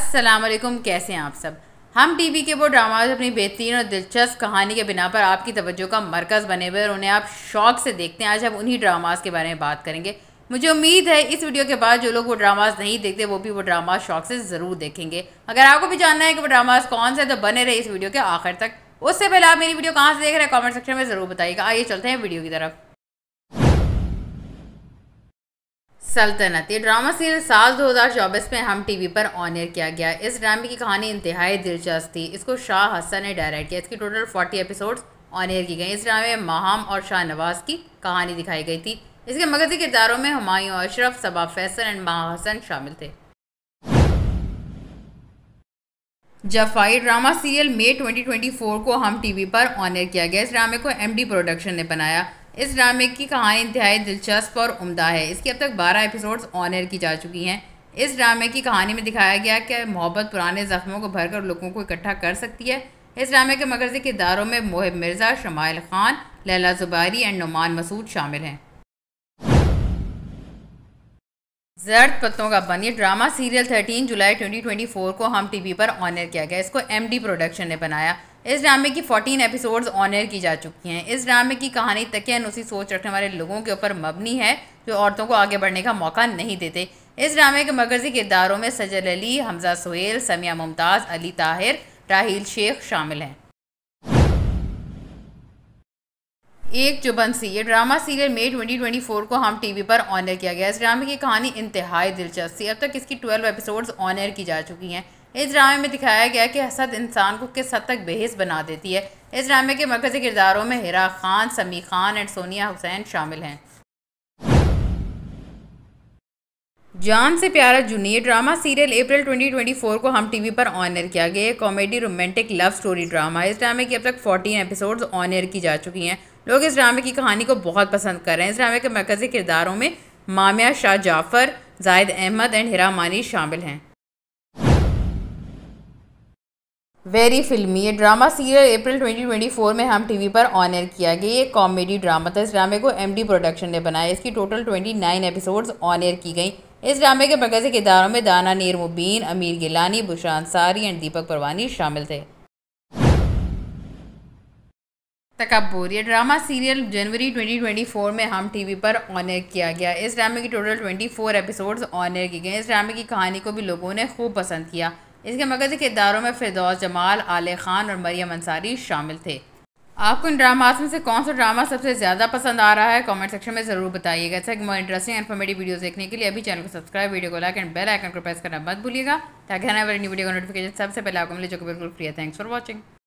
वालेकुम कैसे हैं आप सब हम टीवी के वो ड्रामाज अपनी बेहतरीन और दिलचस्प कहानी के बिना पर आपकी तवज्जो का मरकज़ बने हुए और उन्हें आप शौक से देखते हैं आज हम उन्हीं ड्रामाज के बारे में बात करेंगे मुझे उम्मीद है इस वीडियो के बाद जो लोग वो ड्रामाज नहीं देखते वो भी वो ड्रामा शौक से ज़रूर देखेंगे अगर आपको भी जानना है कि वो ड्रामाज कौन से तो बने रहे इस वीडियो के आखिर तक उससे पहले आप मेरी वीडियो कहाँ से देख रहे हैं कॉमेंट सेक्शन में ज़रूर बताइएगा आइए चलते हैं वीडियो की तरफ सल्तनत ये ड्रामा सीरियल साल 2024 में हम टीवी पर ऑन एयर किया गया इस ड्रामे की कहानी इंतहाई दिलचस्प थी इसको शाह हसन ने डायरेक्ट किया इसकी टोटल 40 एपिसोड्स ऑन एयर की गई इस ड्रामे में माहम और शाह नवाज की कहानी दिखाई गई थी इसके मगजी किरदारों में हमायूं अशरफ सबा फैसल एंड माह हसन शामिल थे जफाई ड्रामा सीरियल मे 2024 को हम टीवी पर ऑन एयर किया गया इस ड्रामे को एमडी प्रोडक्शन ने बनाया इस ड्रामे की कहानी इंतहाई दिलचस्प और उमदा है इसकी अब तक बारह एपिसोड्स ऑन एयर की जा चुकी हैं इस ड्रामे की कहानी में दिखाया गया कि मोहब्बत पुराने ज़ख्मों को भरकर लोगों को इकट्ठा कर सकती है इस ड्रामे के मगरजी किरदारों में मोहिब मिर्ज़ा शमाइल खान लैला जुबारी एंड नुमान मसूद शामिल हैं जर्द पत्तों का बन ये ड्रामा सीरियल 13 जुलाई 2024 को हम टीवी पर ऑनर किया गया इसको एमडी प्रोडक्शन ने बनाया इस ड्रामे की 14 एपिसोड्स एयर की जा चुकी हैं इस ड्रामे की कहानी तकिया अनुसी सोच रखने वाले लोगों के ऊपर मबनी है जो औरतों को आगे बढ़ने का मौका नहीं देते इस ड्रामे के मगरजी किरदारों में सजल अली हमजा सोहेल समिया मुमताज़ अली ताहिर राहील शेख शामिल हैं एक जुबन सी ये ड्रामा सीरियल मे 2024 को हम टीवी पर ऑनर किया गया इस ड्रामे की कहानी इंतहाई दिलचस्प थी अब तक इसकी 12 एपिसोड्स ऑनर की जा चुकी हैं इस ड्रामे में दिखाया गया कि हसद इंसान को किस हद तक बेहस बना देती है इस ड्रामे के मरकजी किरदारों में हिरा खान समी खान एंड सोनिया हुसैन शामिल हैं जान से प्यारा ये ड्रामा सीरियल अप्रैल 2024 को हम टीवी पर ऑन एयर किया गया comedy romantic love story drama इस ड्रामे की अब तक 14 एपिसोड्स ऑन एयर की जा चुकी हैं लोग इस ड्रामे की कहानी को बहुत पसंद कर रहे हैं इस ड्रामे के मरकजी किरदारों में मामिया शाह जाफर जायद अहमद एंड हिरा मानी शामिल हैं वेरी फिल्मी ये ड्रामा सीरियल अप्रैल 2024 में हम टीवी पर ऑन एयर किया गया ये कॉमेडी ड्रामा था इस ड्रामे को एमडी प्रोडक्शन ने बनाया इसकी टोटल 29 एपिसोड्स ऑन एयर की गई इस ड्रामे के प्रगति किरदारों में दाना नीर मुबीन अमीर गिलानी बुशरा अंसारी एंड दीपक परवानी शामिल थे तकबूर यह ड्रामा सीरियल जनवरी 2024 में हम टीवी पर ऑनर किया गया इस ड्रामे की टोटल 24 एपिसोड्स ऑनर किए गए इस ड्रामे की कहानी को भी लोगों ने खूब पसंद किया इसके मगध किरदारों में फिरदौस जमाल आले खान और मरियम अंसारी शामिल थे आपको इन ड्रामास में से कौन सा ड्रामा सबसे ज़्यादा पसंद आ रहा है कमेंट सेक्शन में ज़रूर बताइएगा ऐसा कि मोर इंटरेस्टिंग इन्फॉर्मेटिव वीडियो देखने के लिए अभी चैनल को सब्सक्राइब वीडियो को लाइक एंड बेल आइकन को प्रेस करना मत भूलिएगा ताकि हमारे न्यू वीडियो का नोटिफिकेशन सबसे पहले आपको मिले जो कि बिल्कुल फ्री है थैंक्स फॉर वॉचिंग